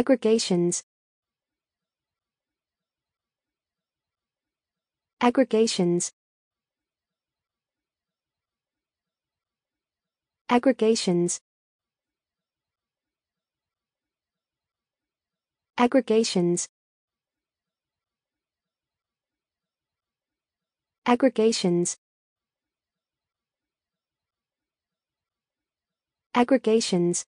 Aggregations Aggregations Aggregations Aggregations Aggregations Aggregations